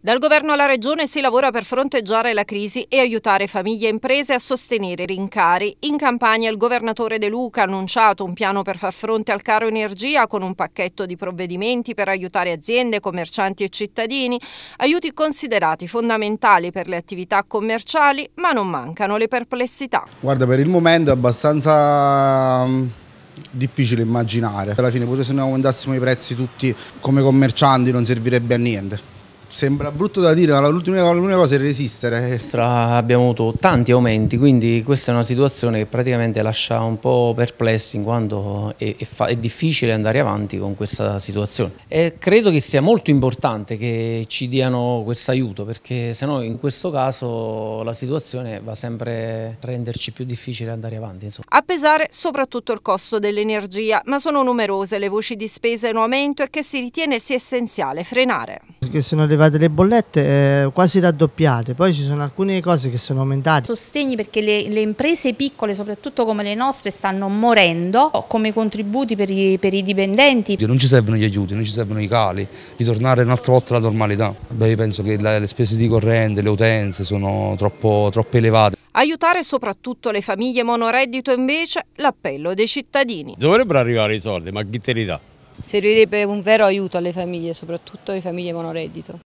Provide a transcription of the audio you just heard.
Dal governo alla regione si lavora per fronteggiare la crisi e aiutare famiglie e imprese a sostenere i rincari. In campagna il governatore De Luca ha annunciato un piano per far fronte al caro energia con un pacchetto di provvedimenti per aiutare aziende, commercianti e cittadini, aiuti considerati fondamentali per le attività commerciali, ma non mancano le perplessità. Guarda, per il momento è abbastanza mm, difficile immaginare. Alla fine pure se noi aumentassimo i prezzi tutti come commercianti non servirebbe a niente. Sembra brutto da dire, ma l'ultima, l'unica cosa è resistere. Abbiamo avuto tanti aumenti, quindi questa è una situazione che praticamente lascia un po' perplessi in quanto è, è, fa- è difficile andare avanti con questa situazione. E credo che sia molto importante che ci diano questo aiuto, perché sennò in questo caso la situazione va sempre a renderci più difficile andare avanti. Insomma. A pesare soprattutto il costo dell'energia, ma sono numerose le voci di spesa in aumento e che si ritiene sia essenziale frenare. Perché se non le arrivate le bollette eh, quasi raddoppiate, poi ci sono alcune cose che sono aumentate. Sostegni perché le, le imprese piccole, soprattutto come le nostre, stanno morendo, come contributi per i, per i, dipendenti. Non ci servono gli aiuti, non ci servono i cali, ritornare un'altra volta alla normalità. Beh, io penso che la, le spese di corrente, le utenze sono troppo, troppo elevate. Aiutare soprattutto le famiglie monoreddito invece l'appello dei cittadini. Dovrebbero arrivare i soldi, ma chi te li dà? Servirebbe un vero aiuto alle famiglie, soprattutto alle famiglie monoreddito.